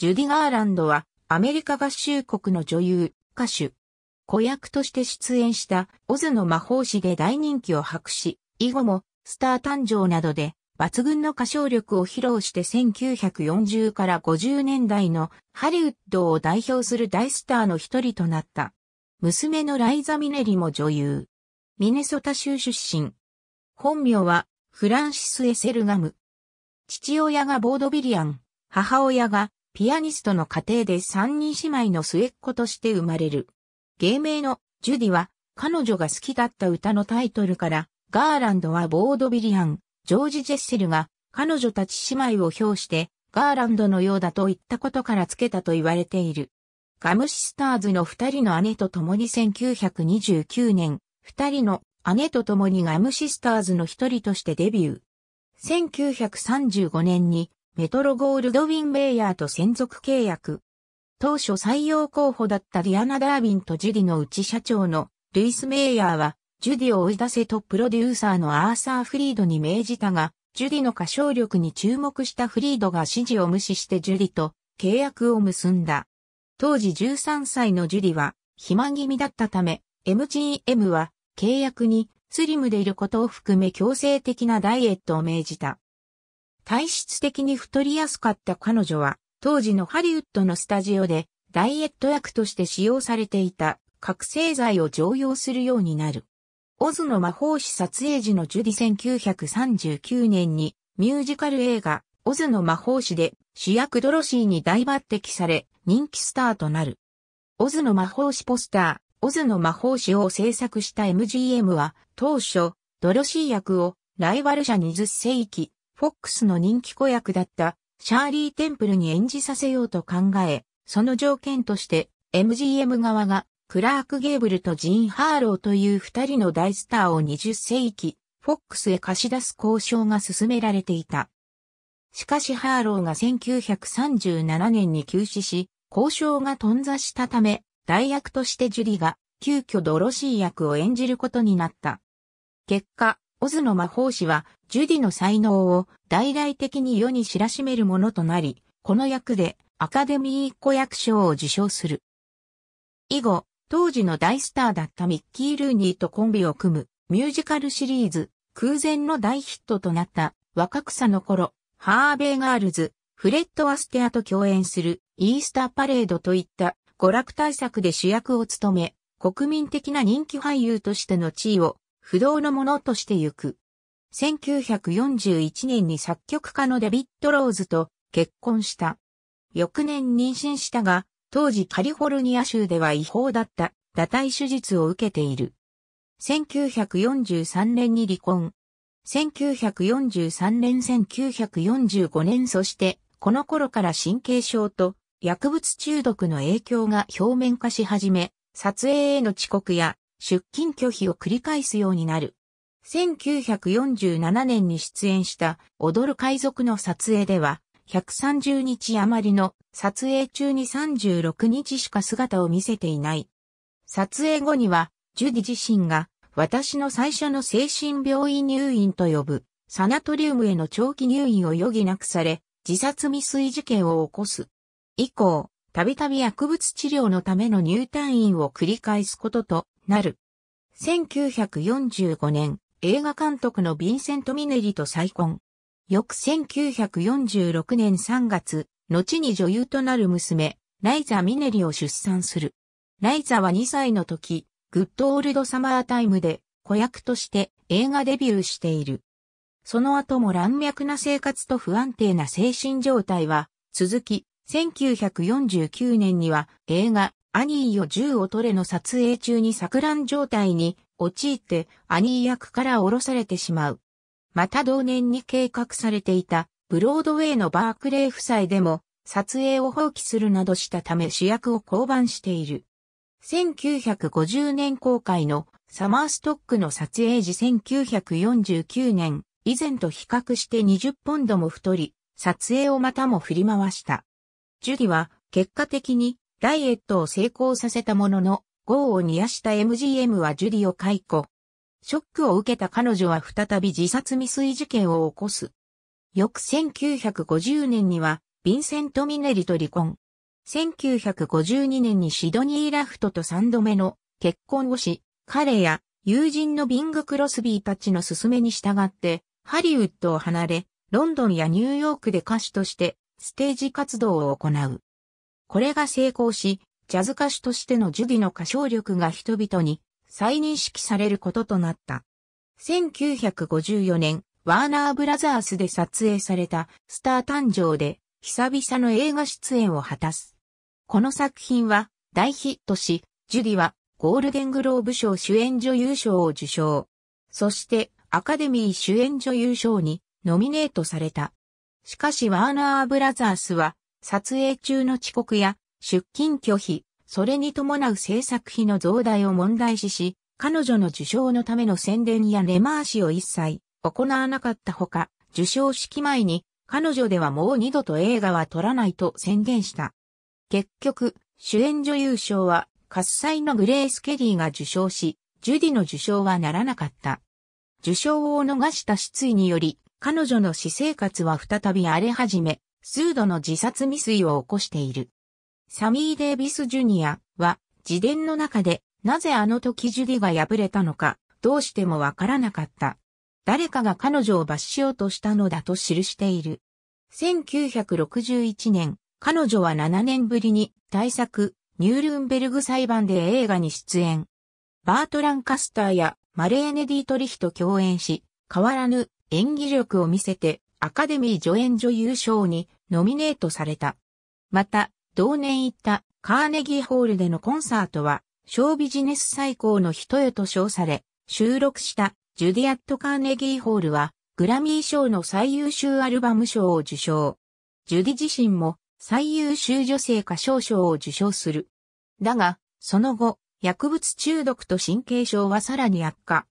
ジュディ・ガーランドはアメリカ合衆国の女優、歌手。子役として出演したオズの魔法師で大人気を博し、以後もスター誕生などで抜群の歌唱力を披露して1940から50年代のハリウッドを代表する大スターの一人となった。娘のライザ・ミネリも女優。ミネソタ州出身。本名はフランシス・エセルガム。父親がボードビリアン、母親がピアニストの家庭で三人姉妹の末っ子として生まれる。芸名のジュディは彼女が好きだった歌のタイトルから、ガーランドはボードビリアン、ジョージ・ジェッセルが彼女たち姉妹を表してガーランドのようだと言ったことから付けたと言われている。ガムシスターズの二人の姉と共に1929年、二人の姉と共にガムシスターズの一人としてデビュー。1935年にメトロゴールドウィン・メイヤーと専属契約。当初採用候補だったリアナ・ダービンとジュディのうち社長のルイス・メイヤーは、ジュディを追い出せとプロデューサーのアーサー・フリードに命じたが、ジュディの歌唱力に注目したフリードが指示を無視してジュディと契約を結んだ。当時13歳のジュディは暇気味だったため、MGM は契約にスリムでいることを含め強制的なダイエットを命じた。体質的に太りやすかった彼女は、当時のハリウッドのスタジオで、ダイエット薬として使用されていた覚醒剤を常用するようになる。オズの魔法師撮影時のジュディ1939年にミュージカル映画オズの魔法師で主役ドロシーに大抜擢され人気スターとなる。オズの魔法師ポスター、オズの魔法師を制作した MGM は当初ドロシー役をライバル社っせいき、フォックスの人気子役だったシャーリー・テンプルに演じさせようと考え、その条件として MGM 側がクラーク・ゲーブルとジーン・ハーローという二人の大スターを20世紀、フォックスへ貸し出す交渉が進められていた。しかしハーローが1937年に急死し、交渉が頓挫したため、代役としてジュリが急遽ドロシー役を演じることになった。結果、オズの魔法師は、ジュディの才能を大々的に世に知らしめるものとなり、この役でアカデミー子役賞を受賞する。以後、当時の大スターだったミッキー・ルーニーとコンビを組むミュージカルシリーズ空前の大ヒットとなった若草の頃、ハーベイガールズ、フレッド・アステアと共演するイースターパレードといった娯楽大作で主役を務め、国民的な人気俳優としての地位を不動のものとしてゆく。1941年に作曲家のデビッド・ローズと結婚した。翌年妊娠したが、当時カリフォルニア州では違法だった堕胎手術を受けている。1943年に離婚。1943年1945年そして、この頃から神経症と薬物中毒の影響が表面化し始め、撮影への遅刻や出勤拒否を繰り返すようになる。1947年に出演した踊る海賊の撮影では、130日余りの撮影中に36日しか姿を見せていない。撮影後には、ジュディ自身が私の最初の精神病院入院と呼ぶ、サナトリウムへの長期入院を余儀なくされ、自殺未遂事件を起こす。以降、たびたび薬物治療のための入退院を繰り返すこととなる。1945年、映画監督のヴィンセント・ミネリと再婚。翌1946年3月、後に女優となる娘、ライザ・ミネリを出産する。ライザは2歳の時、グッド・オールド・サマータイムで子役として映画デビューしている。その後も乱脈な生活と不安定な精神状態は続き、1949年には映画アニーよ銃を取れの撮影中に錯乱状態に陥ってアニー役から降ろされてしまう。また同年に計画されていたブロードウェイのバークレー夫妻でも撮影を放棄するなどしたため主役を降板している。1950年公開のサマーストックの撮影時1949年以前と比較して20ポンドも太り、撮影をまたも振り回した。ジュディは結果的にダイエットを成功させたものの、ーを煮やした MGM はジュディを解雇。ショックを受けた彼女は再び自殺未遂事件を起こす。翌1950年には、ヴィンセント・ミネリと離婚。1952年にシドニー・ラフトと3度目の結婚をし、彼や友人のビング・クロスビーたちの勧めに従って、ハリウッドを離れ、ロンドンやニューヨークで歌手としてステージ活動を行う。これが成功し、ジャズ歌手としてのジュディの歌唱力が人々に再認識されることとなった。1954年、ワーナーブラザースで撮影されたスター誕生で久々の映画出演を果たす。この作品は大ヒットし、ジュディはゴールデングローブ賞主演女優賞を受賞。そしてアカデミー主演女優賞にノミネートされた。しかしワーナーブラザースは撮影中の遅刻や出勤拒否、それに伴う制作費の増大を問題視し、彼女の受賞のための宣伝や根回しを一切行わなかったほか、受賞式前に彼女ではもう二度と映画は撮らないと宣言した。結局、主演女優賞は、喝采のグレース・ケリーが受賞し、ジュディの受賞はならなかった。受賞を逃した失意により、彼女の私生活は再び荒れ始め、数度の自殺未遂を起こしている。サミー・デイビス・ジュニアは自伝の中でなぜあの時ジュディが敗れたのかどうしてもわからなかった。誰かが彼女を罰しようとしたのだと記している。1961年、彼女は7年ぶりに大作ニュールンベルグ裁判で映画に出演。バートランカスターやマレーネ・ディトリヒと共演し、変わらぬ演技力を見せてアカデミー助演女優賞にノミネートされた。また、同年行ったカーネギーホールでのコンサートは、ショービジネス最高の人へと称され、収録したジュディアット・カーネギーホールは、グラミー賞の最優秀アルバム賞を受賞。ジュディ自身も最優秀女性歌唱賞を受賞する。だが、その後、薬物中毒と神経症はさらに悪化。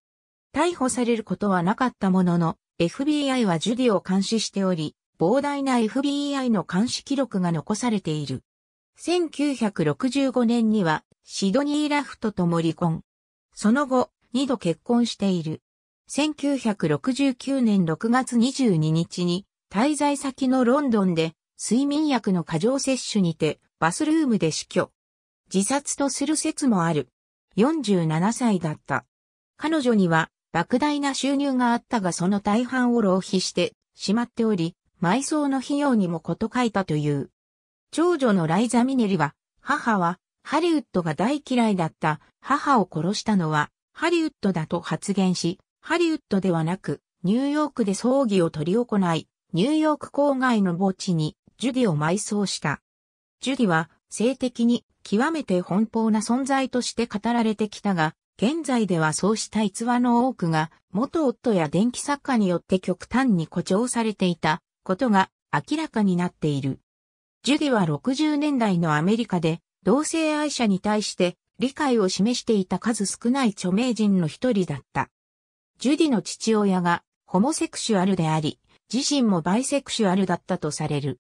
逮捕されることはなかったものの、FBI はジュディを監視しており、膨大な FBI の監視記録が残されている。1965年にはシドニー・ラフトとも離婚。その後、二度結婚している。1969年6月22日に滞在先のロンドンで睡眠薬の過剰摂取にてバスルームで死去。自殺とする説もある。47歳だった。彼女には莫大な収入があったがその大半を浪費してしまっており、埋葬の費用にもこと書いたという。長女のライザ・ミネリは、母はハリウッドが大嫌いだった母を殺したのはハリウッドだと発言し、ハリウッドではなくニューヨークで葬儀を取り行い、ニューヨーク郊外の墓地にジュディを埋葬した。ジュディは性的に極めて奔放な存在として語られてきたが、現在ではそうした逸話の多くが、元夫や電気作家によって極端に誇張されていたことが明らかになっている。ジュディは60年代のアメリカで、同性愛者に対して理解を示していた数少ない著名人の一人だった。ジュディの父親がホモセクシュアルであり、自身もバイセクシュアルだったとされる。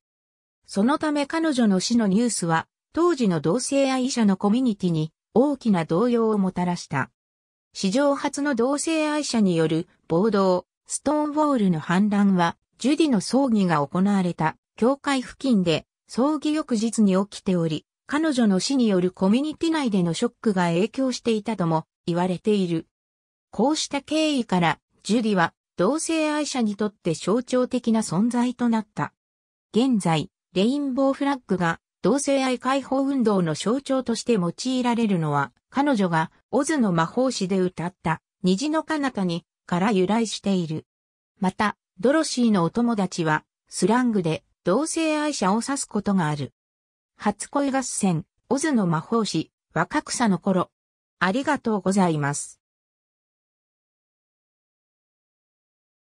そのため彼女の死のニュースは、当時の同性愛者のコミュニティに大きな動揺をもたらした。史上初の同性愛者による暴動、ストーンウォールの反乱は、ジュディの葬儀が行われた教会付近で葬儀翌日に起きており、彼女の死によるコミュニティ内でのショックが影響していたとも言われている。こうした経緯から、ジュディは同性愛者にとって象徴的な存在となった。現在、レインボーフラッグが同性愛解放運動の象徴として用いられるのは、彼女がオズの魔法師で歌った虹の彼方にから由来している。また、ドロシーのお友達はスラングで同性愛者を指すことがある。初恋合戦、オズの魔法師、若草の頃。ありがとうございます。